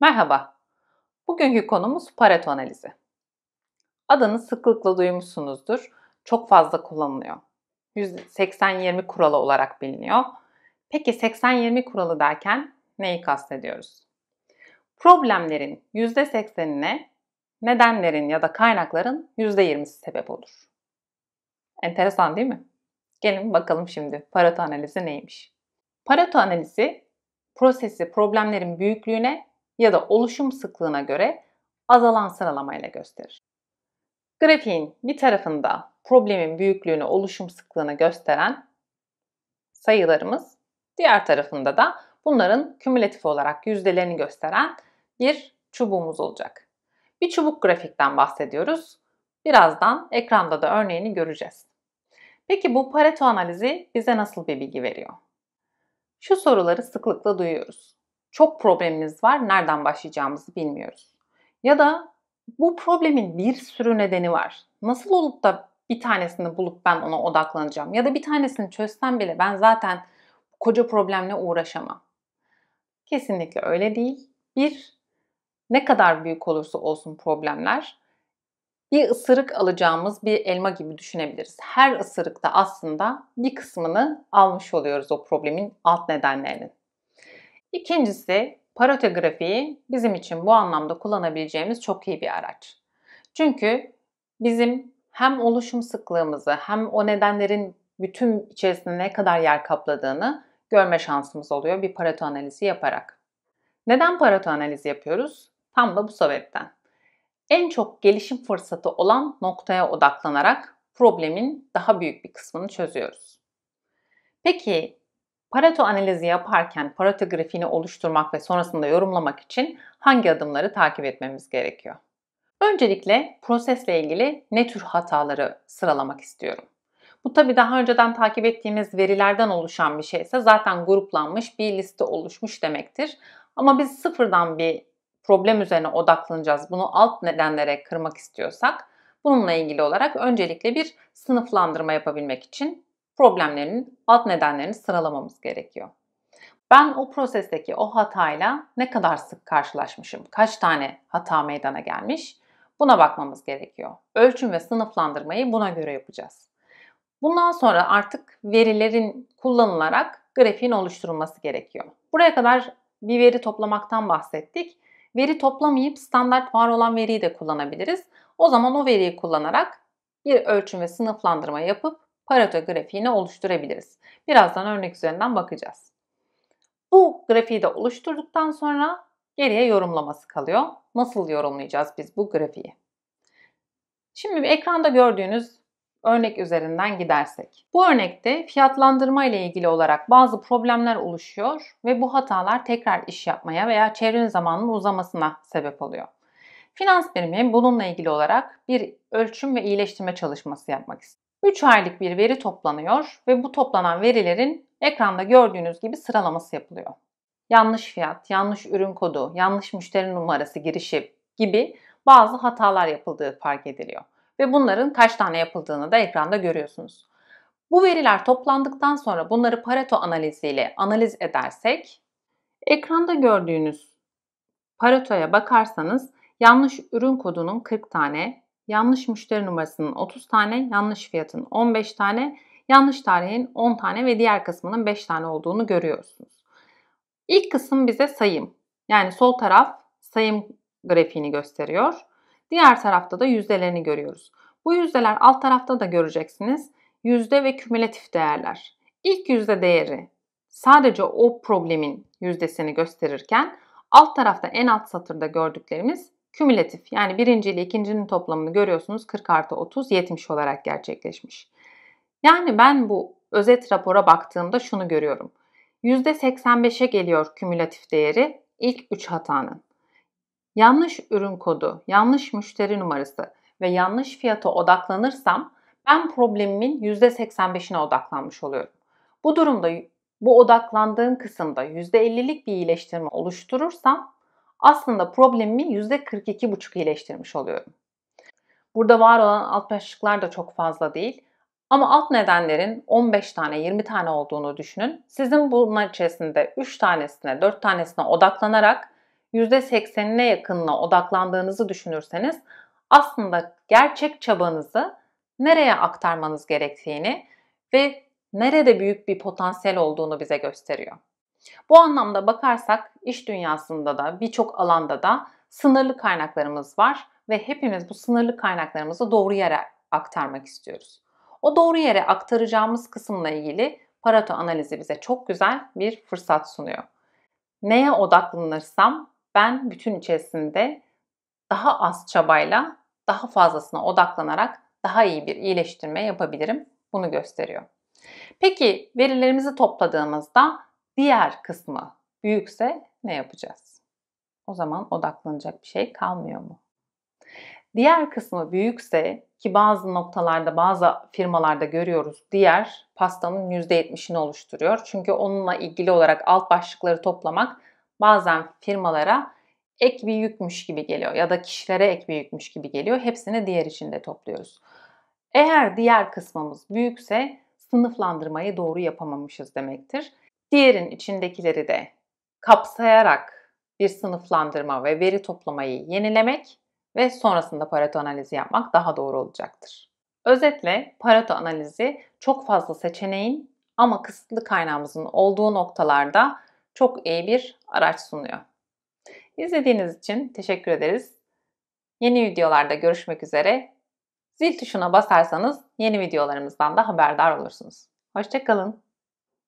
Merhaba, bugünkü konumuz Pareto analizi. Adını sıklıkla duymuşsunuzdur, çok fazla kullanılıyor. 80-20 kuralı olarak biliniyor. Peki 80-20 kuralı derken neyi kastediyoruz? Problemlerin %80'ine nedenlerin ya da kaynakların %20'si sebep olur. Enteresan değil mi? Gelin bakalım şimdi Pareto analizi neymiş? Pareto analizi prosesi problemlerin büyüklüğüne ya da oluşum sıklığına göre azalan sıralamayla gösterir. Grafiğin bir tarafında problemin büyüklüğünü oluşum sıklığına gösteren sayılarımız, diğer tarafında da bunların kümülatif olarak yüzdelerini gösteren bir çubuğumuz olacak. Bir çubuk grafikten bahsediyoruz. Birazdan ekranda da örneğini göreceğiz. Peki bu Pareto analizi bize nasıl bir bilgi veriyor? Şu soruları sıklıkla duyuyoruz çok problemimiz var, nereden başlayacağımızı bilmiyoruz. Ya da bu problemin bir sürü nedeni var. Nasıl olup da bir tanesini bulup ben ona odaklanacağım ya da bir tanesini çözsem bile ben zaten koca problemle uğraşamam. Kesinlikle öyle değil. Bir, ne kadar büyük olursa olsun problemler bir ısırık alacağımız bir elma gibi düşünebiliriz. Her ısırıkta aslında bir kısmını almış oluyoruz o problemin alt nedenlerinin. İkincisi parotografiyi bizim için bu anlamda kullanabileceğimiz çok iyi bir araç. Çünkü bizim hem oluşum sıklığımızı hem o nedenlerin bütün içerisinde ne kadar yer kapladığını görme şansımız oluyor bir Pareto analizi yaparak. Neden Pareto analizi yapıyoruz? Tam da bu sebepten. En çok gelişim fırsatı olan noktaya odaklanarak problemin daha büyük bir kısmını çözüyoruz. Peki Pareto analizi yaparken Pareto grafiğini oluşturmak ve sonrasında yorumlamak için hangi adımları takip etmemiz gerekiyor? Öncelikle prosesle ilgili ne tür hataları sıralamak istiyorum. Bu tabi daha önceden takip ettiğimiz verilerden oluşan bir şeyse zaten gruplanmış bir liste oluşmuş demektir. Ama biz sıfırdan bir problem üzerine odaklanacağız. Bunu alt nedenlere kırmak istiyorsak bununla ilgili olarak öncelikle bir sınıflandırma yapabilmek için problemlerinin alt nedenlerini sıralamamız gerekiyor. Ben o prosesteki o hatayla ne kadar sık karşılaşmışım, kaç tane hata meydana gelmiş buna bakmamız gerekiyor. Ölçüm ve sınıflandırmayı buna göre yapacağız. Bundan sonra artık verilerin kullanılarak grafiğin oluşturulması gerekiyor. Buraya kadar bir veri toplamaktan bahsettik. Veri toplamayıp standart var olan veriyi de kullanabiliriz. O zaman o veriyi kullanarak bir ölçüm ve sınıflandırma yapıp Pareto grafiğini oluşturabiliriz. Birazdan örnek üzerinden bakacağız. Bu grafiği de oluşturduktan sonra geriye yorumlaması kalıyor. Nasıl yorumlayacağız biz bu grafiği? Şimdi bir ekranda gördüğünüz örnek üzerinden gidersek. Bu örnekte fiyatlandırma ile ilgili olarak bazı problemler oluşuyor ve bu hatalar tekrar iş yapmaya veya çevrim zamanının uzamasına sebep oluyor. Finans birimi bununla ilgili olarak bir ölçüm ve iyileştirme çalışması yapmak istiyor. 3 aylık bir veri toplanıyor ve bu toplanan verilerin ekranda gördüğünüz gibi sıralaması yapılıyor. Yanlış fiyat, yanlış ürün kodu, yanlış müşteri numarası girişi gibi bazı hatalar yapıldığı fark ediliyor ve bunların kaç tane yapıldığını da ekranda görüyorsunuz. Bu veriler toplandıktan sonra bunları Pareto analiziyle analiz edersek ekranda gördüğünüz Pareto'ya bakarsanız yanlış ürün kodunun 40 tane, yanlış müşteri numarasının 30 tane, yanlış fiyatın 15 tane, yanlış tarihin 10 tane ve diğer kısmının 5 tane olduğunu görüyorsunuz. İlk kısım bize sayım. Yani sol taraf sayım grafiğini gösteriyor. Diğer tarafta da yüzdelerini görüyoruz. Bu yüzdeler alt tarafta da göreceksiniz. Yüzde ve kümülatif değerler. İlk yüzde değeri sadece o problemin yüzdesini gösterirken alt tarafta en alt satırda gördüklerimiz Kümülatif yani birinci ile ikincinin toplamını görüyorsunuz 40 artı 30 70 olarak gerçekleşmiş. Yani ben bu özet rapora baktığımda şunu görüyorum. %85'e geliyor kümülatif değeri ilk 3 hatanın. Yanlış ürün kodu, yanlış müşteri numarası ve yanlış fiyata odaklanırsam ben problemimin %85'ine odaklanmış oluyorum. Bu durumda bu odaklandığım kısımda %50'lik bir iyileştirme oluşturursam aslında problemimi %42,5 iyileştirmiş oluyorum. Burada var olan alt başlıklar da çok fazla değil. Ama alt nedenlerin 15 tane 20 tane olduğunu düşünün. Sizin bunlar içerisinde 3 tanesine 4 tanesine odaklanarak %80'ine yakınına odaklandığınızı düşünürseniz aslında gerçek çabanızı nereye aktarmanız gerektiğini ve nerede büyük bir potansiyel olduğunu bize gösteriyor. Bu anlamda bakarsak iş dünyasında da birçok alanda da sınırlı kaynaklarımız var ve hepimiz bu sınırlı kaynaklarımızı doğru yere aktarmak istiyoruz. O doğru yere aktaracağımız kısımla ilgili Pareto analizi bize çok güzel bir fırsat sunuyor. Neye odaklanırsam ben bütün içerisinde daha az çabayla daha fazlasına odaklanarak daha iyi bir iyileştirme yapabilirim. Bunu gösteriyor. Peki verilerimizi topladığımızda diğer kısmı büyükse ne yapacağız? O zaman odaklanacak bir şey kalmıyor mu? Diğer kısmı büyükse ki bazı noktalarda bazı firmalarda görüyoruz diğer pastanın %70'ini oluşturuyor. Çünkü onunla ilgili olarak alt başlıkları toplamak bazen firmalara ek bir yükmüş gibi geliyor ya da kişilere ek bir yükmüş gibi geliyor. Hepsini diğer içinde topluyoruz. Eğer diğer kısmımız büyükse sınıflandırmayı doğru yapamamışız demektir diğerin içindekileri de kapsayarak bir sınıflandırma ve veri toplamayı yenilemek ve sonrasında Pareto analizi yapmak daha doğru olacaktır. Özetle Pareto analizi çok fazla seçeneğin ama kısıtlı kaynağımızın olduğu noktalarda çok iyi bir araç sunuyor. İzlediğiniz için teşekkür ederiz. Yeni videolarda görüşmek üzere. Zil tuşuna basarsanız yeni videolarımızdan da haberdar olursunuz. Hoşçakalın.